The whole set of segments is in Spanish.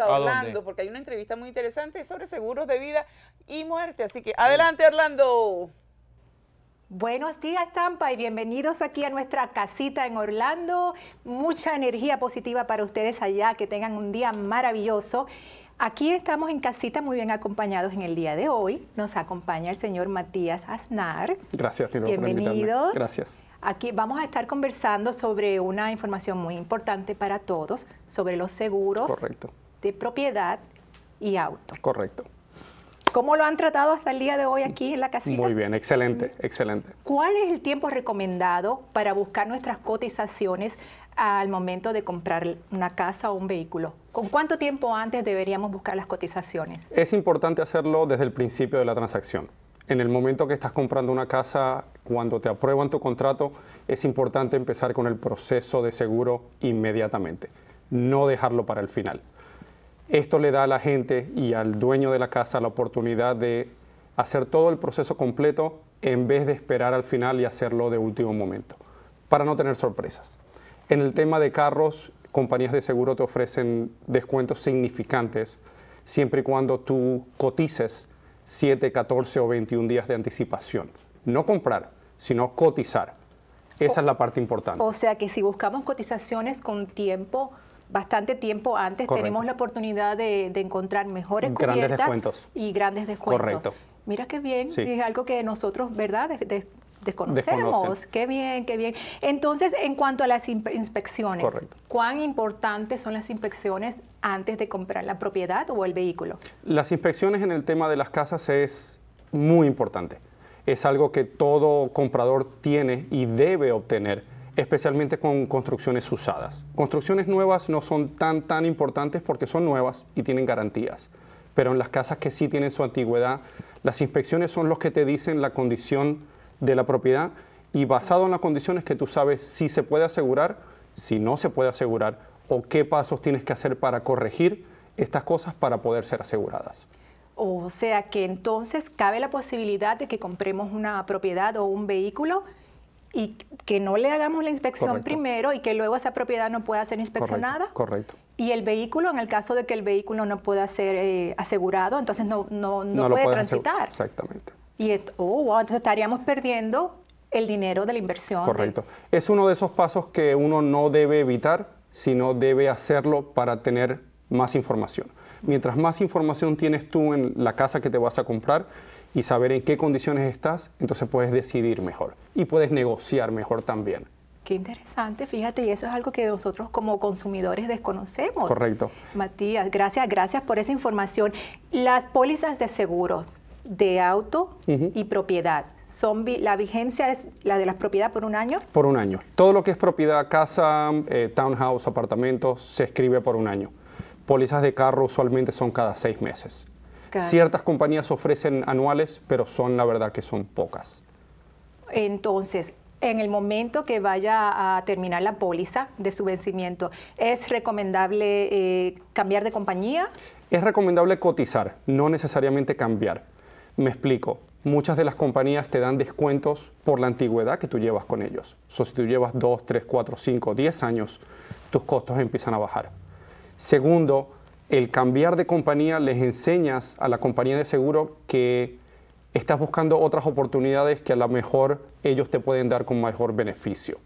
a, Orlando porque hay una entrevista muy interesante sobre seguros de vida y muerte. Así que adelante, Orlando. Buenos días, Tampa, y bienvenidos aquí a nuestra casita en Orlando. Mucha energía positiva para ustedes allá, que tengan un día maravilloso. Aquí estamos en casita muy bien acompañados en el día de hoy. Nos acompaña el señor Matías Aznar. Gracias, Bienvenidos. Gracias. Aquí vamos a estar conversando sobre una información muy importante para todos, sobre los seguros. Correcto de propiedad y auto. Correcto. ¿Cómo lo han tratado hasta el día de hoy aquí en la casita? Muy bien, excelente, excelente. ¿Cuál es el tiempo recomendado para buscar nuestras cotizaciones al momento de comprar una casa o un vehículo? ¿Con cuánto tiempo antes deberíamos buscar las cotizaciones? Es importante hacerlo desde el principio de la transacción. En el momento que estás comprando una casa, cuando te aprueban tu contrato, es importante empezar con el proceso de seguro inmediatamente, no dejarlo para el final. Esto le da a la gente y al dueño de la casa la oportunidad de hacer todo el proceso completo en vez de esperar al final y hacerlo de último momento, para no tener sorpresas. En el tema de carros, compañías de seguro te ofrecen descuentos significantes siempre y cuando tú cotices 7, 14 o 21 días de anticipación. No comprar, sino cotizar. Esa es la parte importante. O sea que si buscamos cotizaciones con tiempo, bastante tiempo antes tenemos la oportunidad de, encontrar mejores y grandes descuentos. Correcto. Mira qué bien, es algo que nosotros, ¿verdad? desconocemos. Qué bien, qué bien. Entonces, en cuanto a las inspecciones, ¿cuán importantes son las inspecciones antes de comprar la propiedad o el vehículo? Las inspecciones en el tema de las casas es muy importante. Es algo que todo comprador tiene y debe obtener especialmente con construcciones usadas. Construcciones nuevas no son tan, tan importantes porque son nuevas y tienen garantías, pero en las casas que sí tienen su antigüedad, las inspecciones son los que te dicen la condición de la propiedad y basado en las condiciones que tú sabes si se puede asegurar, si no se puede asegurar o qué pasos tienes que hacer para corregir estas cosas para poder ser aseguradas. O sea que entonces cabe la posibilidad de que compremos una propiedad o un vehículo y que no le hagamos la inspección primero y que luego esa propiedad no pueda ser inspeccionada. Correcto. Y el vehículo, en el caso de que el vehículo no pueda ser eh, asegurado, entonces no, puede transitar. Exactamente. Y oh, entonces estaríamos perdiendo el dinero de la inversión. Correcto. Es uno de esos pasos que uno no debe evitar, sino debe hacerlo para tener más información. Mientras más información tienes tú en la casa que te vas a comprar, y saber en qué condiciones estás, entonces puedes decidir mejor y puedes negociar mejor también. Qué interesante, fíjate, y eso es algo que nosotros como consumidores desconocemos. Correcto. Matías, gracias, gracias por esa información. Las pólizas de seguro de auto y propiedad, son la vigencia es la de las propiedades por un año? Por un año. Todo lo que es propiedad, casa, eh, townhouse, apartamentos, se escribe por un año. Pólizas de carro usualmente son cada seis meses. Ciertas compañías ofrecen anuales, pero son la verdad que son pocas. Entonces, en el momento que vaya a terminar la póliza de su vencimiento, ¿es recomendable eh, cambiar de compañía? Es recomendable cotizar, no necesariamente cambiar. Me explico. Muchas de las compañías te dan descuentos por la antigüedad que tú llevas con ellos. si tú llevas 2, 3, 4, 5, 10 años, tus costos empiezan a bajar. Segundo, el cambiar de compañía les enseñas a la compañía de seguro que estás buscando otras oportunidades que a lo mejor ellos te pueden dar con mejor beneficio.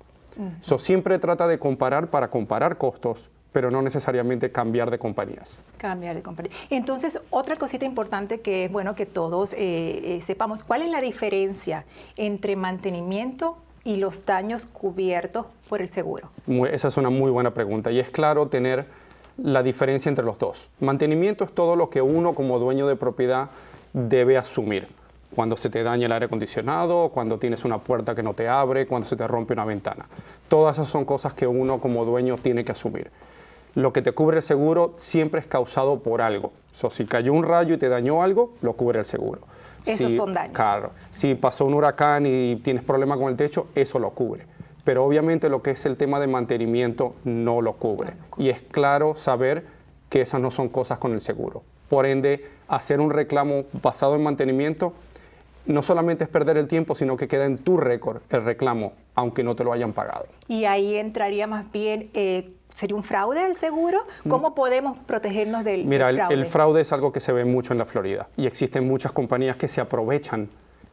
siempre trata de comparar para comparar costos, pero no necesariamente cambiar de compañías. Cambiar de compañía. Entonces, otra cosita importante que es bueno que todos eh, eh, sepamos, ¿cuál es la diferencia entre mantenimiento y los daños cubiertos por el seguro? esa es una muy buena pregunta y es claro tener la diferencia entre los dos. Mantenimiento es todo lo que uno como dueño de propiedad debe asumir. Cuando se te daña el aire acondicionado, cuando tienes una puerta que no te abre, cuando se te rompe una ventana. Todas esas son cosas que uno como dueño tiene que asumir. Lo que te cubre el seguro siempre es causado por algo. si cayó un rayo y te dañó algo, lo cubre el seguro. Esos son daños. Claro. Si pasó un huracán y tienes problema con el techo, eso lo cubre pero obviamente lo que es el tema de mantenimiento no lo cubre. Y es claro saber que esas no son cosas con el seguro. Por ende, hacer un reclamo basado en mantenimiento no solamente es perder el tiempo, sino que queda en tu récord el reclamo, aunque no te lo hayan pagado. Y ahí entraría más bien, eh, ¿sería un fraude el seguro? ¿Cómo mm. podemos protegernos del, fraude? Mira, el fraude es algo que se ve mucho en la Florida y existen muchas compañías que se aprovechan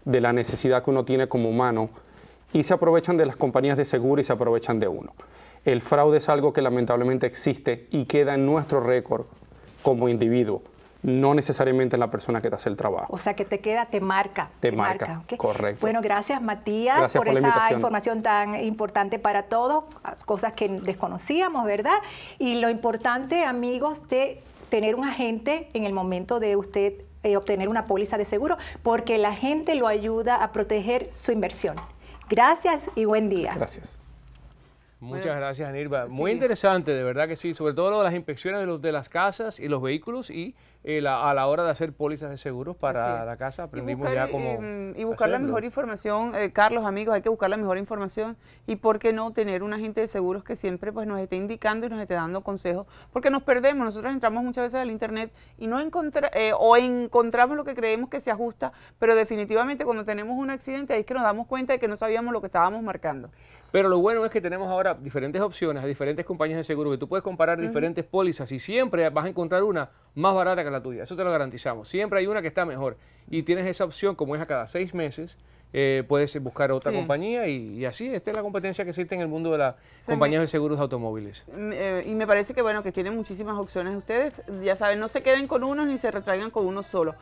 de la necesidad que uno tiene como humano y se aprovechan de las compañías de seguro y se aprovechan de uno. El fraude es algo que lamentablemente existe y queda en nuestro récord como individuo, no necesariamente en la persona que te hace el trabajo. O sea, que te queda, te marca. Te, marca, correcto. Bueno, gracias Matías por, esa información tan importante para todos, cosas que desconocíamos, ¿verdad? Y lo importante, amigos, de tener un agente en el momento de usted eh, obtener una póliza de seguro, porque el agente lo ayuda a proteger su inversión. Gracias y buen día. Gracias. Muchas gracias, Anirba. Muy interesante, de verdad que sí, sobre todo lo de las inspecciones de, los, de las casas y los vehículos y a la hora de hacer pólizas de seguros para la casa. Aprendimos ya cómo. Em, y buscar la mejor información, eh, Carlos, amigos, hay que buscar la mejor información y por qué no tener un agente de seguros que siempre pues, nos esté indicando y nos esté dando consejos, porque nos perdemos. Nosotros entramos muchas veces al internet y no encontramos eh, o encontramos lo que creemos que se ajusta, pero definitivamente cuando tenemos un accidente ahí es que nos damos cuenta de que no sabíamos lo que estábamos marcando. Pero lo bueno es que tenemos ahora diferentes opciones a diferentes compañías de seguro que tú puedes comparar diferentes pólizas y siempre vas a encontrar una más barata que la tuya, eso te lo garantizamos. Siempre hay una que está mejor y tienes esa opción, como es a cada seis meses, eh, puedes buscar otra compañía y, así, esta es la competencia que existe en el mundo de las compañías de seguros de automóviles. Mm, eh, y me parece que bueno, que tienen muchísimas opciones ustedes, ya saben, no se queden con unos ni se retraigan con uno solo.